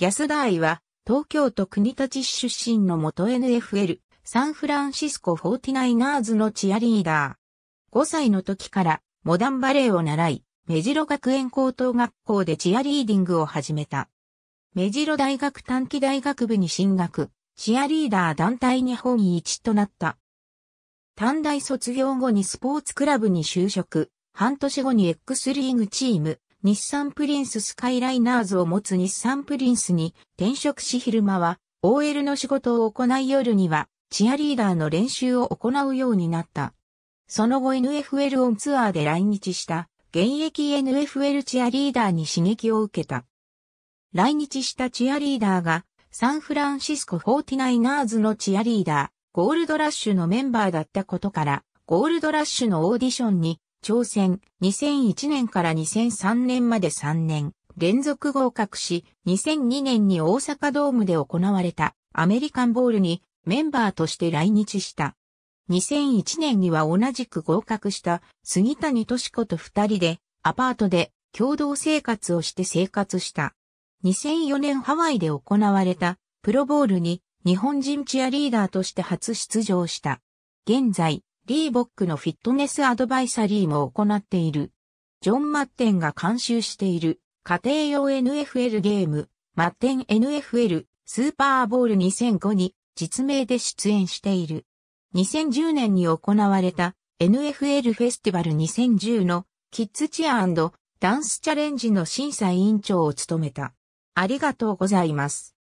安田愛は、東京都国立市出身の元 NFL、サンフランシスコ 49ers のチアリーダー。5歳の時からモダンバレーを習い、目白学園高等学校でチアリーディングを始めた。目白大学短期大学部に進学、チアリーダー団体日本一となった。短大卒業後にスポーツクラブに就職、半年後に X リーグチーム、日産プリンススカイライナーズを持つ日産プリンスに転職し昼間は OL の仕事を行い夜にはチアリーダーの練習を行うようになった。その後 NFL オンツアーで来日した現役 NFL チアリーダーに刺激を受けた。来日したチアリーダーがサンフランシスコ 49ers のチアリーダー、ゴールドラッシュのメンバーだったことから、ゴールドラッシュのオーディションに挑戦、2001年から2003年まで3年、連続合格し、2002年に大阪ドームで行われたアメリカンボールにメンバーとして来日した。2001年には同じく合格した杉谷敏子と二人でアパートで共同生活をして生活した。2004年ハワイで行われたプロボールに日本人チアリーダーとして初出場した。現在、リーボックのフィットネスアドバイサリーも行っている。ジョン・マッテンが監修している家庭用 NFL ゲーム、マッテン NFL スーパーボール2005に実名で出演している。2010年に行われた NFL フェスティバル2010のキッズチアダンスチャレンジの審査委員長を務めた。ありがとうございます。